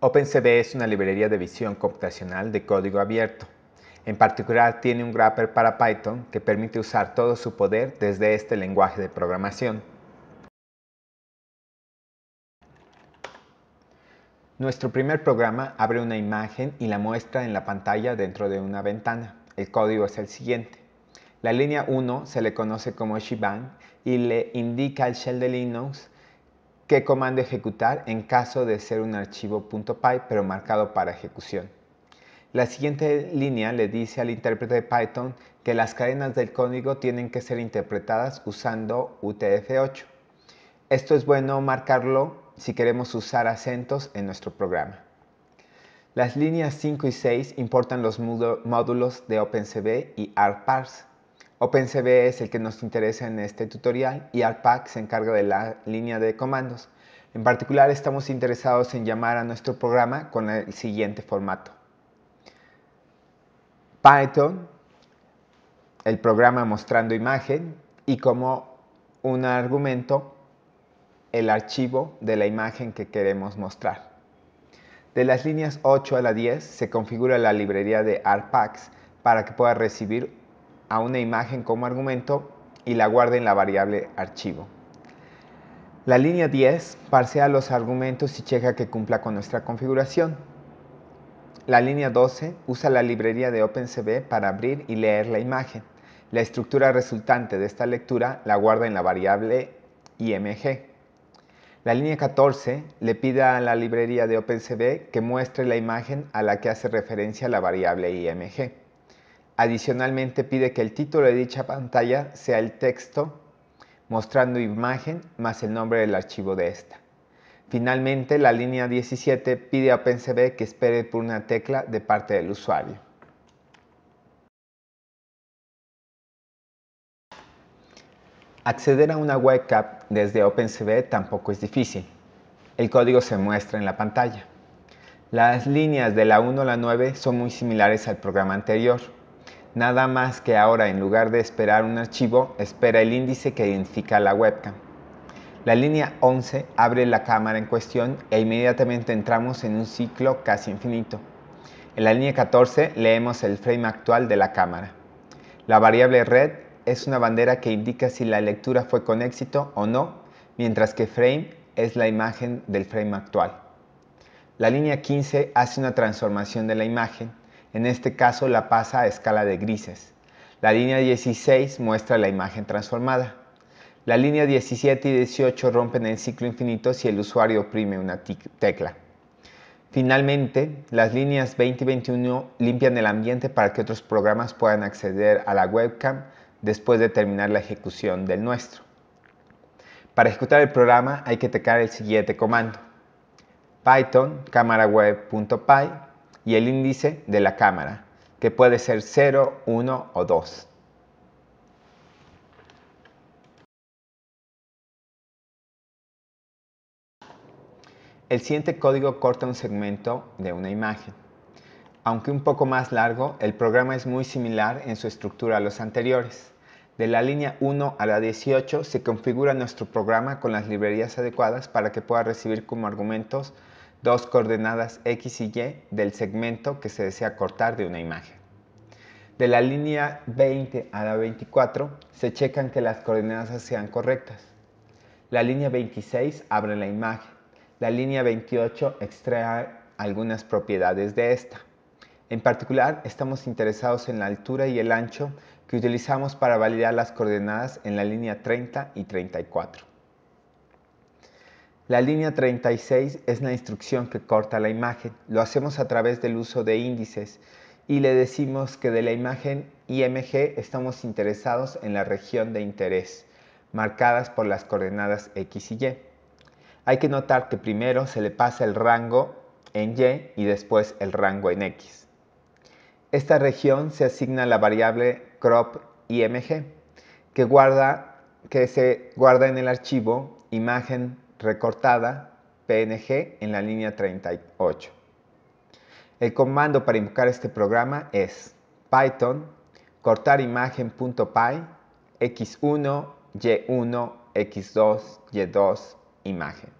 OpenCV es una librería de visión computacional de código abierto. En particular, tiene un wrapper para Python que permite usar todo su poder desde este lenguaje de programación. Nuestro primer programa abre una imagen y la muestra en la pantalla dentro de una ventana. El código es el siguiente. La línea 1 se le conoce como Shibang y le indica al shell de Linux qué comando ejecutar en caso de ser un archivo .py pero marcado para ejecución. La siguiente línea le dice al intérprete de Python que las cadenas del código tienen que ser interpretadas usando UTF-8. Esto es bueno marcarlo si queremos usar acentos en nuestro programa. Las líneas 5 y 6 importan los módulos de OpenCV y ARParse. OpenCV es el que nos interesa en este tutorial y ARPAC se encarga de la línea de comandos. En particular estamos interesados en llamar a nuestro programa con el siguiente formato. Python, el programa mostrando imagen y como un argumento el archivo de la imagen que queremos mostrar. De las líneas 8 a la 10 se configura la librería de ARPACs para que pueda recibir a una imagen como argumento y la guarda en la variable archivo. La línea 10 parsea los argumentos y checa que cumpla con nuestra configuración. La línea 12 usa la librería de OpenCV para abrir y leer la imagen. La estructura resultante de esta lectura la guarda en la variable img. La línea 14 le pide a la librería de OpenCV que muestre la imagen a la que hace referencia la variable img. Adicionalmente pide que el título de dicha pantalla sea el texto mostrando imagen más el nombre del archivo de esta. Finalmente, la línea 17 pide a OpenCV que espere por una tecla de parte del usuario. Acceder a una webcam desde OpenCV tampoco es difícil. El código se muestra en la pantalla. Las líneas de la 1 a la 9 son muy similares al programa anterior. Nada más que ahora en lugar de esperar un archivo, espera el índice que identifica la webcam. La línea 11 abre la cámara en cuestión e inmediatamente entramos en un ciclo casi infinito. En la línea 14 leemos el frame actual de la cámara. La variable red es una bandera que indica si la lectura fue con éxito o no, mientras que frame es la imagen del frame actual. La línea 15 hace una transformación de la imagen. En este caso la pasa a escala de grises. La línea 16 muestra la imagen transformada. La línea 17 y 18 rompen el ciclo infinito si el usuario oprime una tecla. Finalmente, las líneas 20 y 21 limpian el ambiente para que otros programas puedan acceder a la webcam después de terminar la ejecución del nuestro. Para ejecutar el programa hay que teclear el siguiente comando. python cameraweb.py y el índice de la cámara, que puede ser 0, 1 o 2. El siguiente código corta un segmento de una imagen. Aunque un poco más largo, el programa es muy similar en su estructura a los anteriores. De la línea 1 a la 18 se configura nuestro programa con las librerías adecuadas para que pueda recibir como argumentos dos coordenadas X y Y del segmento que se desea cortar de una imagen. De la línea 20 a la 24 se checan que las coordenadas sean correctas. La línea 26 abre la imagen. La línea 28 extrae algunas propiedades de esta. En particular, estamos interesados en la altura y el ancho que utilizamos para validar las coordenadas en la línea 30 y 34. La línea 36 es la instrucción que corta la imagen. Lo hacemos a través del uso de índices y le decimos que de la imagen IMG estamos interesados en la región de interés, marcadas por las coordenadas X y Y. Hay que notar que primero se le pasa el rango en Y y después el rango en X. Esta región se asigna a la variable crop IMG, que, que se guarda en el archivo imagen recortada PNG en la línea 38. El comando para invocar este programa es python cortar imagen.py x1, y1, x2, y2 imagen.